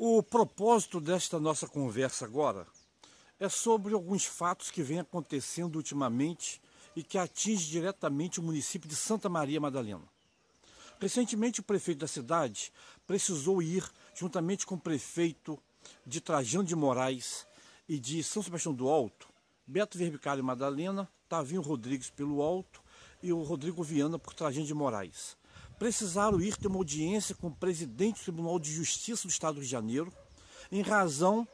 O propósito desta nossa conversa agora é sobre alguns fatos que vêm acontecendo ultimamente e que atinge diretamente o município de Santa Maria Madalena. Recentemente, o prefeito da cidade precisou ir, juntamente com o prefeito de Trajano de Moraes e de São Sebastião do Alto, Beto Verbicário Madalena, Tavinho Rodrigues pelo Alto e o Rodrigo Viana por Trajano de Moraes, precisaram ir ter uma audiência com o presidente do Tribunal de Justiça do Estado do Rio de Janeiro, em razão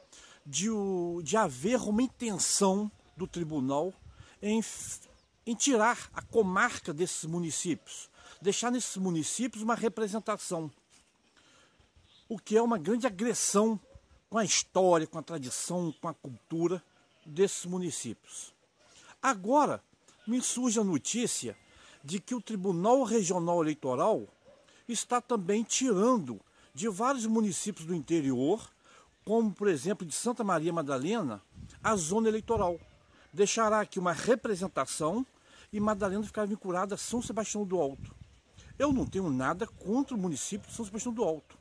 de, o, de haver uma intenção do tribunal em, em tirar a comarca desses municípios, deixar nesses municípios uma representação, o que é uma grande agressão com a história, com a tradição, com a cultura desses municípios. Agora, me surge a notícia de que o Tribunal Regional Eleitoral está também tirando de vários municípios do interior, como por exemplo de Santa Maria Madalena, a zona eleitoral. Deixará aqui uma representação e Madalena ficará vinculada a São Sebastião do Alto. Eu não tenho nada contra o município de São Sebastião do Alto,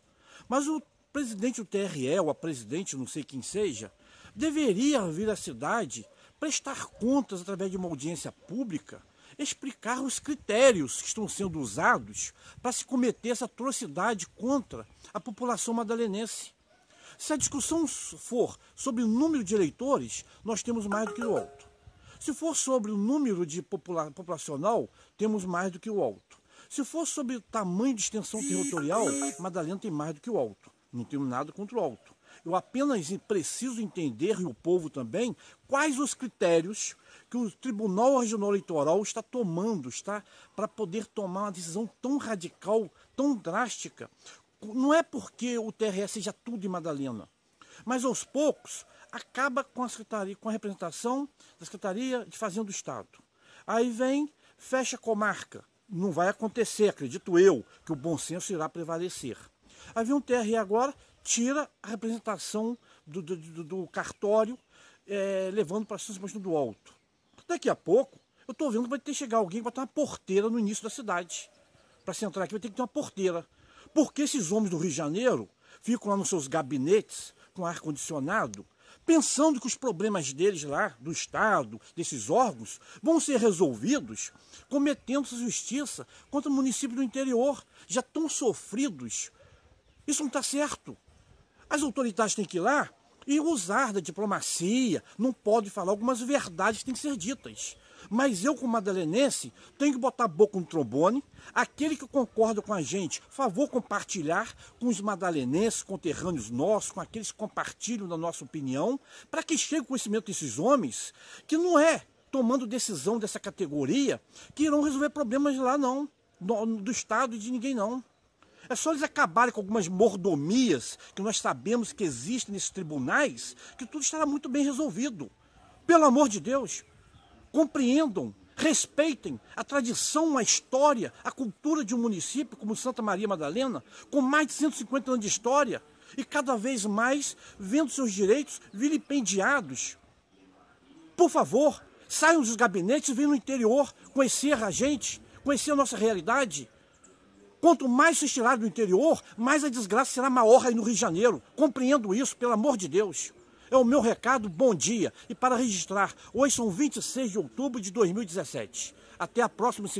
mas o presidente do TRE, ou a presidente, não sei quem seja, deveria vir à cidade prestar contas através de uma audiência pública explicar os critérios que estão sendo usados para se cometer essa atrocidade contra a população madalenense. Se a discussão for sobre o número de eleitores, nós temos mais do que o alto. Se for sobre o número de popula populacional, temos mais do que o alto. Se for sobre o tamanho de extensão territorial, Madalena tem mais do que o alto. Não tenho nada contra o alto. Eu apenas preciso entender, e o povo também, quais os critérios que o Tribunal Regional Eleitoral está tomando, está para poder tomar uma decisão tão radical, tão drástica. Não é porque o TRE seja tudo em Madalena, mas aos poucos acaba com a secretaria, com a representação da Secretaria de Fazenda do Estado. Aí vem, fecha a comarca. Não vai acontecer, acredito eu, que o bom senso irá prevalecer. Aí vem um TRE agora, tira a representação do, do, do, do cartório, é, levando para a Constituição do Alto. Daqui a pouco, eu estou vendo que vai ter que chegar alguém que vai ter uma porteira no início da cidade. Para se entrar aqui vai ter que ter uma porteira. Porque esses homens do Rio de Janeiro ficam lá nos seus gabinetes com ar-condicionado, pensando que os problemas deles lá, do Estado, desses órgãos, vão ser resolvidos cometendo-se justiça contra o município do interior, já tão sofridos. Isso não está certo. As autoridades têm que ir lá e usar da diplomacia, não pode falar, algumas verdades têm que ser ditas. Mas eu, como madalenense, tenho que botar a boca no trombone. Aquele que concorda com a gente, favor compartilhar com os madalenenses, conterrâneos nossos, com aqueles que compartilham da nossa opinião, para que chegue o conhecimento desses homens, que não é tomando decisão dessa categoria que irão resolver problemas lá, não, do Estado e de ninguém, não. É só eles acabarem com algumas mordomias que nós sabemos que existem nesses tribunais, que tudo estará muito bem resolvido. Pelo amor de Deus, compreendam, respeitem a tradição, a história, a cultura de um município como Santa Maria Madalena, com mais de 150 anos de história e cada vez mais vendo seus direitos vilipendiados. Por favor, saiam dos gabinetes e venham no interior conhecer a gente, conhecer a nossa realidade. Quanto mais se estirar do interior, mais a desgraça será maior aí no Rio de Janeiro. Compreendo isso, pelo amor de Deus. É o meu recado, bom dia. E para registrar, hoje são 26 de outubro de 2017. Até a próxima